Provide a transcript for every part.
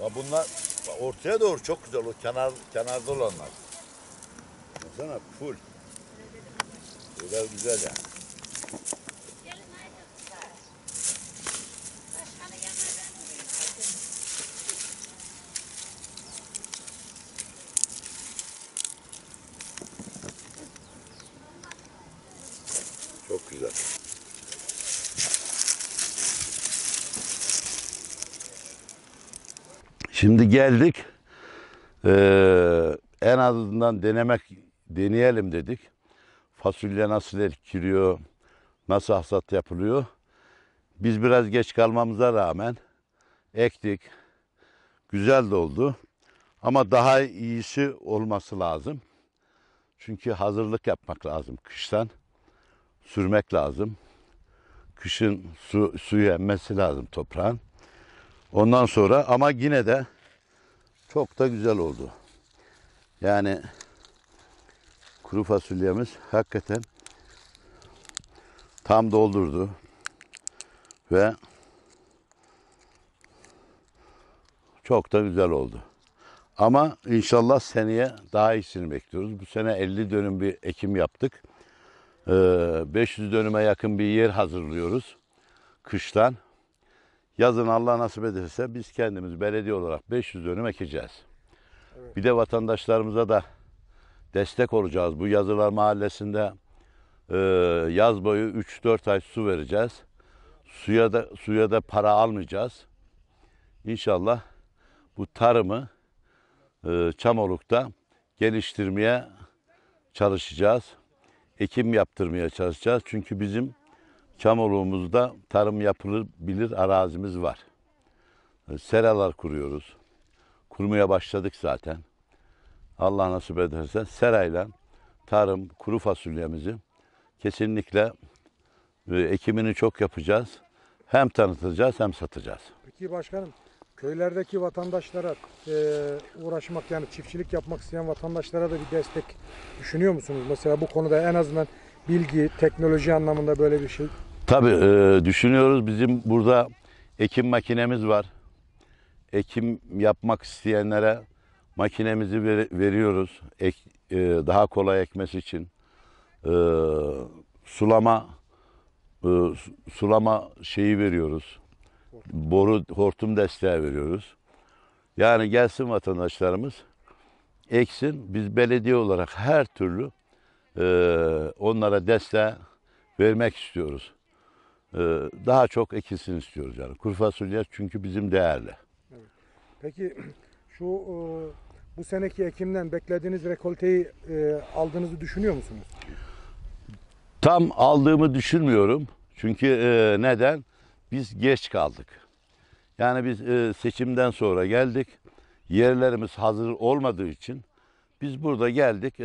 Bak bunlar bak ortaya doğru çok güzel o kenar kenarda olanlar. Baksana full. Güzel güzel yani. Şimdi geldik. Ee, en azından denemek, deneyelim dedik. Fasulye nasıl ekiliyor, nasıl hasat yapılıyor. Biz biraz geç kalmamıza rağmen ektik. Güzel de oldu. Ama daha iyisi olması lazım. Çünkü hazırlık yapmak lazım kıştan. Sürmek lazım. Kışın su, suyu emmesi lazım toprağın. Ondan sonra ama yine de çok da güzel oldu. Yani kuru fasulyemiz hakikaten tam doldurdu. Ve çok da güzel oldu. Ama inşallah seneye daha iyisini bekliyoruz. Bu sene 50 dönüm bir ekim yaptık. 500 ee, dönüme yakın bir yer hazırlıyoruz kıştan. Yazın Allah nasip ederse biz kendimiz belediye olarak 500 dönüm ekeceğiz. Bir de vatandaşlarımıza da destek olacağız. Bu Yazılar Mahallesi'nde e, yaz boyu 3-4 ay su vereceğiz. Suya da suya da para almayacağız. İnşallah bu tarımı e, Çamoluk'ta geliştirmeye çalışacağız. Ekim yaptırmaya çalışacağız. Çünkü bizim Çamoluğumuzda tarım yapılabilir arazimiz var. Ee, Seralar kuruyoruz. Kurmaya başladık zaten. Allah nasip ederse serayla tarım, kuru fasulyemizi kesinlikle e, ekimini çok yapacağız. Hem tanıtacağız hem satacağız. Peki başkanım köylerdeki vatandaşlara e, uğraşmak yani çiftçilik yapmak isteyen vatandaşlara da bir destek düşünüyor musunuz? Mesela bu konuda en azından bilgi, teknoloji anlamında böyle bir şey Tabii e, düşünüyoruz bizim burada ekim makinemiz var. Ekim yapmak isteyenlere makinemizi ver, veriyoruz. Ek, e, daha kolay ekmesi için. E, sulama e, sulama şeyi veriyoruz. Boru hortum desteği veriyoruz. Yani gelsin vatandaşlarımız eksin. Biz belediye olarak her türlü e, onlara desteği vermek istiyoruz. Ee, daha çok ekilsin istiyoruz yani. Kuru fasulye çünkü bizim değerli. Peki şu e, bu seneki ekimden beklediğiniz rekolteyi e, aldığınızı düşünüyor musunuz? Tam aldığımı düşünmüyorum. Çünkü e, neden? Biz geç kaldık. Yani biz seçimden sonra geldik. Yerlerimiz hazır olmadığı için biz burada geldik.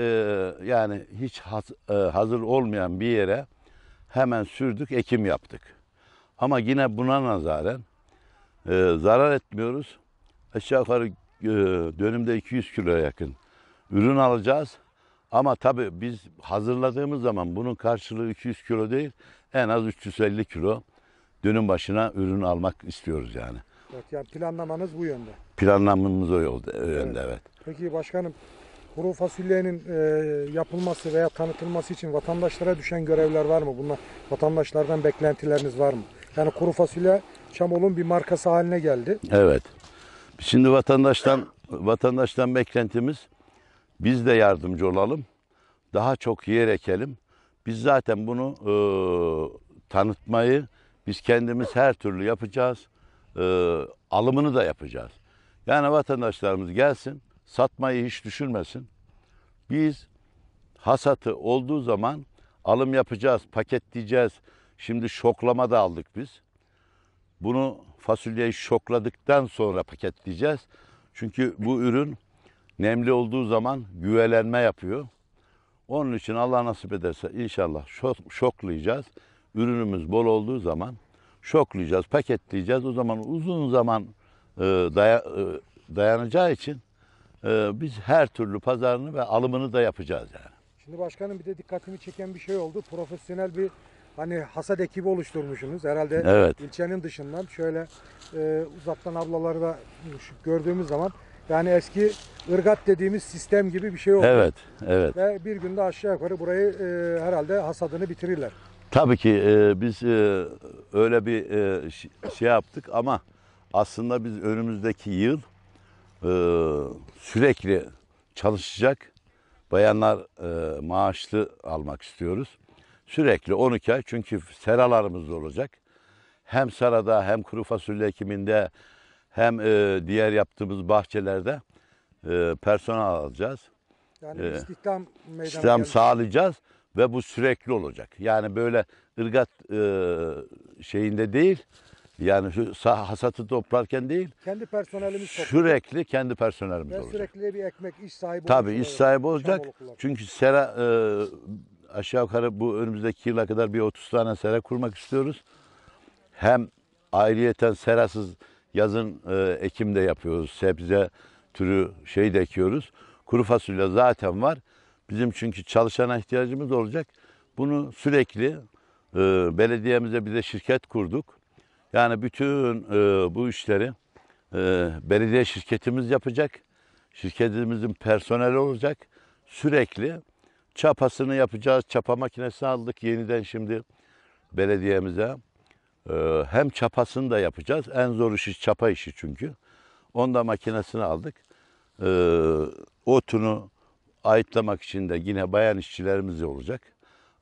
Yani hiç hazır olmayan bir yere hemen sürdük, ekim yaptık. Ama yine buna nazaren e, zarar etmiyoruz. Aşağı yukarı e, dönümde 200 kilo yakın ürün alacağız. Ama tabii biz hazırladığımız zaman bunun karşılığı 200 kilo değil, en az 350 kilo dönüm başına ürün almak istiyoruz yani. Evet, yani planlamanız bu yönde. Planlamamız o yolda, evet. yönde evet. Peki başkanım Kuru fasulyenin e, yapılması veya tanıtılması için vatandaşlara düşen görevler var mı? Bunlar vatandaşlardan beklentileriniz var mı? Yani kuru fasulye Çamol'un bir markası haline geldi. Evet. Şimdi vatandaştan vatandaştan beklentimiz biz de yardımcı olalım. Daha çok yer ekelim. Biz zaten bunu e, tanıtmayı biz kendimiz her türlü yapacağız. E, alımını da yapacağız. Yani vatandaşlarımız gelsin satmayı hiç düşünmesin. Biz hasatı olduğu zaman alım yapacağız, paketleyeceğiz. Şimdi şoklama da aldık biz. Bunu fasulyeyi şokladıktan sonra paketleyeceğiz. Çünkü bu ürün nemli olduğu zaman güvelenme yapıyor. Onun için Allah nasip ederse inşallah şok, şoklayacağız. Ürünümüz bol olduğu zaman şoklayacağız, paketleyeceğiz. O zaman uzun zaman e, daya, e, dayanacağı için ee, biz her türlü pazarını ve alımını da yapacağız yani. Şimdi başkanım bir de dikkatimi çeken bir şey oldu. Profesyonel bir hani hasat ekibi oluşturmuşsunuz herhalde evet. ilçenin dışından. Şöyle e, uzaktan ablaları da gördüğümüz zaman yani eski ırgat dediğimiz sistem gibi bir şey oldu. Evet, evet. Ve bir günde aşağı yukarı burayı e, herhalde hasadını bitirirler. Tabii ki e, biz e, öyle bir e, şey yaptık ama aslında biz önümüzdeki yıl ee, sürekli çalışacak bayanlar e, maaşlı almak istiyoruz. Sürekli 12 ay çünkü seralarımız da olacak. Hem serada hem kuru fasulye ekiminde hem e, diğer yaptığımız bahçelerde e, personel alacağız. Yani ee, istihdam meydana istihdam sağlayacağız ve bu sürekli olacak. Yani böyle ırgat e, şeyinde değil, yani şu hasatı toplarken değil. Kendi personelimiz Sürekli topluyor. kendi personelimiz Ve olacak. sürekli bir ekmek iş sahibi Tabii iş sahibi olacak. Çünkü sera e, aşağı yukarı bu önümüzdeki yıla kadar bir 30 tane sera kurmak istiyoruz. Hem ayrıyeten serasız yazın e, ekim yapıyoruz. Sebze türü şey de ekiyoruz. Kuru fasulye zaten var. Bizim çünkü çalışana ihtiyacımız olacak. Bunu sürekli e, belediyemize de şirket kurduk. Yani bütün e, bu işleri e, belediye şirketimiz yapacak. Şirketimizin personeli olacak. Sürekli çapasını yapacağız. Çapa makinesi aldık yeniden şimdi belediyemize. E, hem çapasını da yapacağız. En zor işi çapa işi çünkü. Onda makinesini aldık. E, otunu ayıtlamak için de yine bayan işçilerimiz olacak.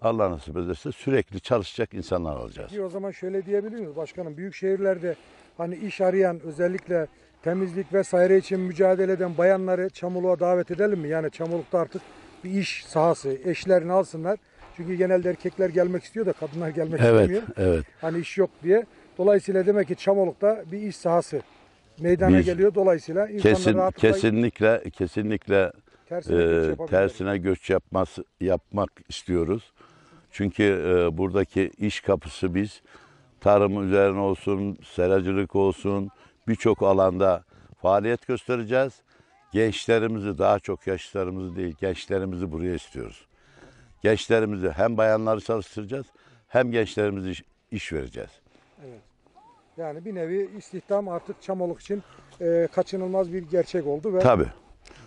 Allah nasip ederse sürekli çalışacak insanlar alacağız. Peki o zaman şöyle diyebilir miyiz başkanım? Büyük şehirlerde hani iş arayan özellikle temizlik vesaire için mücadele eden bayanları çamurluğa davet edelim mi? Yani çamurlukta artık bir iş sahası, eşlerini alsınlar. Çünkü genelde erkekler gelmek istiyor da kadınlar gelmek evet, istemiyor. Evet. Hani iş yok diye. Dolayısıyla demek ki çamurlukta bir iş sahası meydana Biz, geliyor. Dolayısıyla insanlar kesin, rahatlıkla... Kesinlikle, kesinlikle tersine, e, göç tersine göç yapması, yapmak istiyoruz. Çünkü e, buradaki iş kapısı biz tarım üzerine olsun, seracılık olsun birçok alanda faaliyet göstereceğiz. Gençlerimizi daha çok yaşlarımızı değil gençlerimizi buraya istiyoruz. Gençlerimizi hem bayanları çalıştıracağız hem gençlerimizi iş, iş vereceğiz. Evet. Yani bir nevi istihdam artık Çamoluk için e, kaçınılmaz bir gerçek oldu. Ve... Tabii.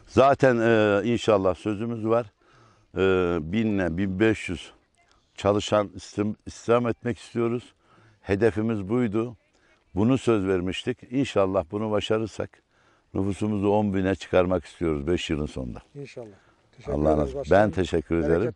Zaten e, inşallah sözümüz var. E, binle 1500 çalışan istihdam etmek istiyoruz. Hedefimiz buydu. Bunu söz vermiştik. İnşallah bunu başarırsak nüfusumuzu 10 bine çıkarmak istiyoruz 5 yılın sonunda. İnşallah. Teşekkür Allah razı Ben teşekkür ederim.